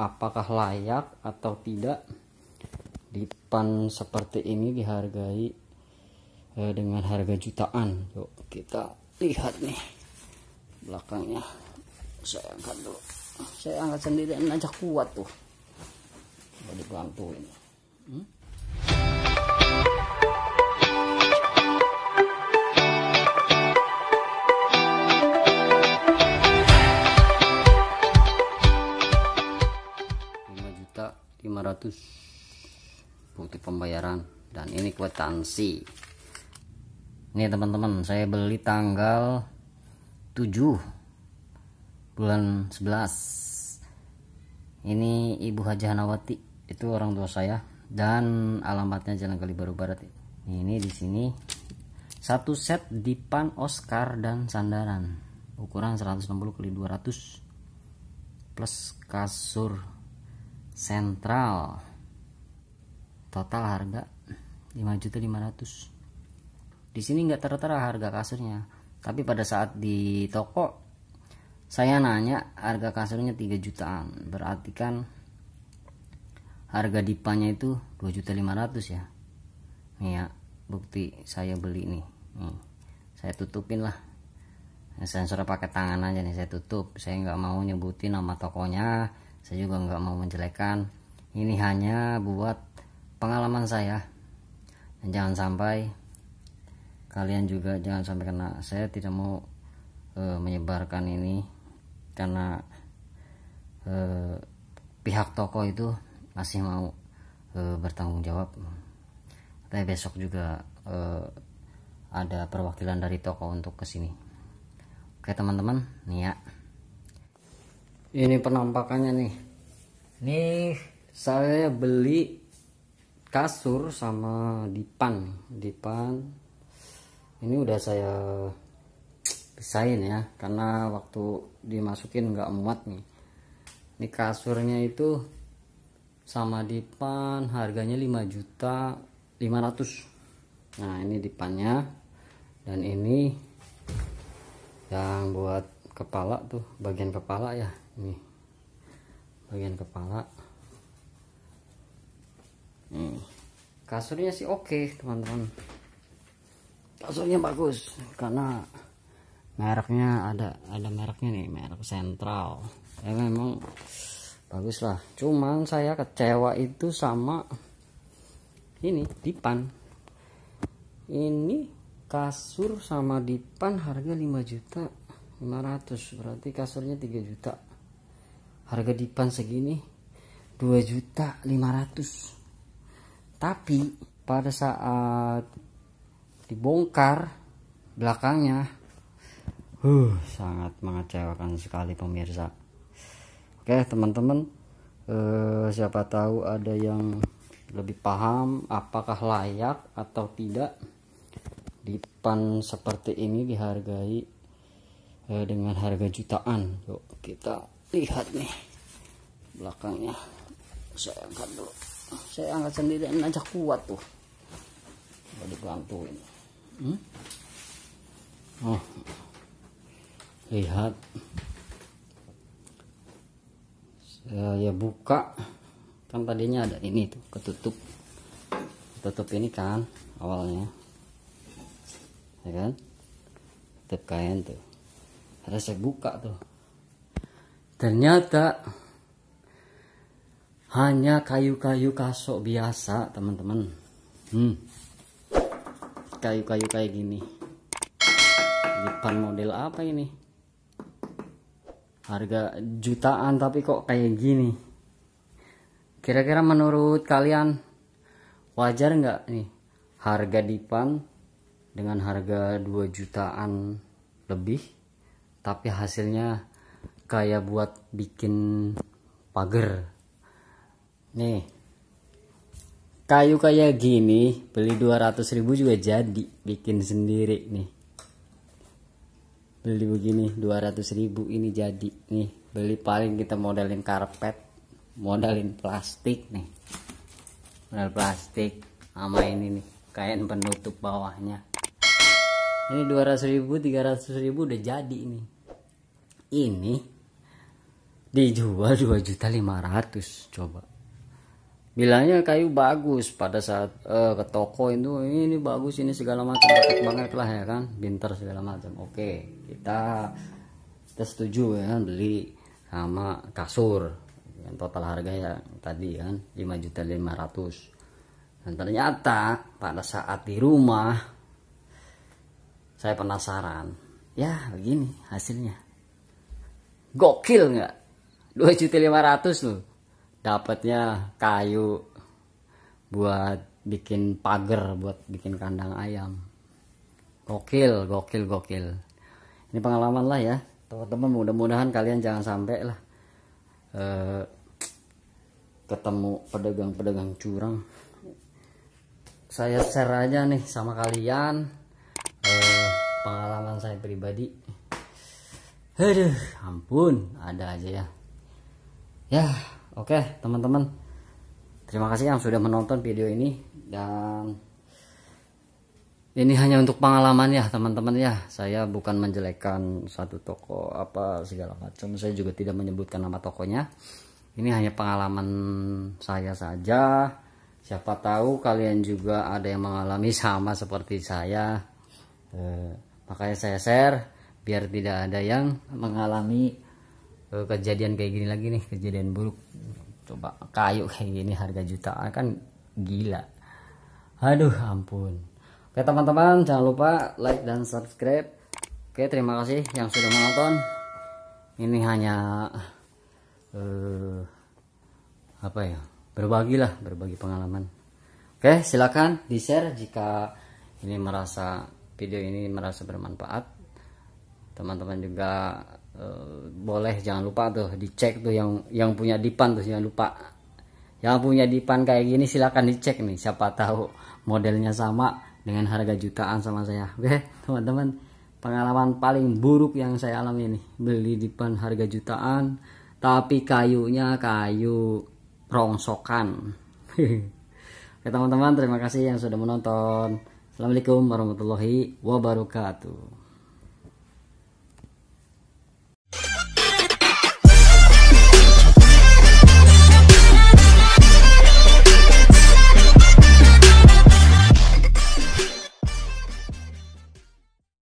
apakah layak atau tidak dipan seperti ini dihargai eh, dengan harga jutaan yuk kita lihat nih belakangnya saya angkat dulu saya angkat sendiri aja kuat tuh kalau dibantu ini hmm? 500 bukti pembayaran dan ini kwitansi ini teman-teman saya beli tanggal 7 bulan 11 ini Ibu Haji Hanawati itu orang tua saya dan alamatnya Jalan Kali Baru Barat ini di sini satu set dipan Oscar dan sandaran ukuran 160 kali 200 plus kasur sentral total harga 5.500 di sini nggak tertera harga kasurnya tapi pada saat di toko saya nanya harga kasurnya 3 jutaan berarti kan harga dipanya itu 2.500 ya nih ya bukti saya beli nih, nih saya tutupin lah sensor pakai tangan aja nih saya tutup saya nggak mau nyebutin nama tokonya saya juga nggak mau menjelekan ini hanya buat pengalaman saya dan jangan sampai kalian juga jangan sampai kena saya tidak mau e, menyebarkan ini karena e, pihak toko itu masih mau e, bertanggung jawab tapi besok juga e, ada perwakilan dari toko untuk kesini oke teman-teman nih ya ini penampakannya nih nih saya beli kasur sama dipan dipan ini udah saya pisahin ya karena waktu dimasukin nggak muat nih ini kasurnya itu sama dipan harganya 5 juta 500 nah ini dipannya dan ini yang buat kepala tuh bagian kepala ya ini bagian kepala hmm. kasurnya sih oke okay, teman-teman kasurnya bagus karena mereknya ada ada mereknya nih merek sentral ya memang bagus lah cuman saya kecewa itu sama ini dipan ini kasur sama dipan harga 5 juta 500 berarti kasurnya 3 juta harga dipan segini 2 juta 500 tapi pada saat dibongkar belakangnya huh, sangat mengecewakan sekali pemirsa oke teman-teman eh, siapa tahu ada yang lebih paham apakah layak atau tidak dipan seperti ini dihargai eh, dengan harga jutaan yuk kita lihat nih belakangnya saya angkat dulu saya angkat sendiri aja kuat tuh kalau dibantuin hmm? oh lihat saya buka kan tadinya ada ini tuh ketutup tutup ini kan awalnya ya kan tutup kain tuh ada saya buka tuh Ternyata hanya kayu-kayu kasok biasa, teman-teman. kayu hmm. Kayu-kayu kayak gini. Dipan model apa ini? Harga jutaan tapi kok kayak gini. Kira-kira menurut kalian wajar nggak nih harga dipan dengan harga 2 jutaan lebih tapi hasilnya kayak buat bikin pagar nih kayu kayak gini beli 200.000 juga jadi bikin sendiri nih beli begini 200.000 ini jadi nih beli paling kita modalin karpet modalin plastik nih modal plastik sama ini nih kain penutup bawahnya ini 200.000 300.000 udah jadi ini ini dijual dua juta lima ratus coba bilangnya kayu bagus pada saat uh, ke toko itu ini bagus ini segala macam cocok banget lah ya kan bintar segala macam oke kita kita setuju ya beli sama kasur yang total harga ya tadi ya kan 5 juta lima ratus dan ternyata pada saat di rumah saya penasaran ya begini hasilnya gokil nggak juta 2.500 loh dapatnya kayu buat bikin pagar buat bikin kandang ayam gokil gokil gokil ini pengalaman lah ya teman-teman mudah-mudahan kalian jangan sampai lah eh, ketemu pedagang-pedagang curang saya share aja nih sama kalian eh, pengalaman saya pribadi aduh ampun ada aja ya ya oke okay, teman-teman terima kasih yang sudah menonton video ini dan ini hanya untuk pengalaman ya teman-teman ya saya bukan menjelekkan satu toko apa segala macam saya juga tidak menyebutkan nama tokonya ini hanya pengalaman saya saja siapa tahu kalian juga ada yang mengalami sama seperti saya eh, makanya saya share biar tidak ada yang mengalami Eh, kejadian kayak gini lagi nih kejadian buruk coba kayu kayak gini harga jutaan kan gila aduh ampun oke teman-teman jangan lupa like dan subscribe oke terima kasih yang sudah menonton ini hanya eh, apa ya berbagi lah berbagi pengalaman oke silakan di share jika ini merasa video ini merasa bermanfaat teman-teman juga uh, boleh jangan lupa tuh dicek tuh yang yang punya dipan tuh jangan lupa yang punya dipan kayak gini silahkan dicek nih siapa tahu modelnya sama dengan harga jutaan sama saya oke teman-teman pengalaman paling buruk yang saya alami nih beli dipan harga jutaan tapi kayunya kayu rongsokan oke teman-teman terima kasih yang sudah menonton assalamualaikum warahmatullahi wabarakatuh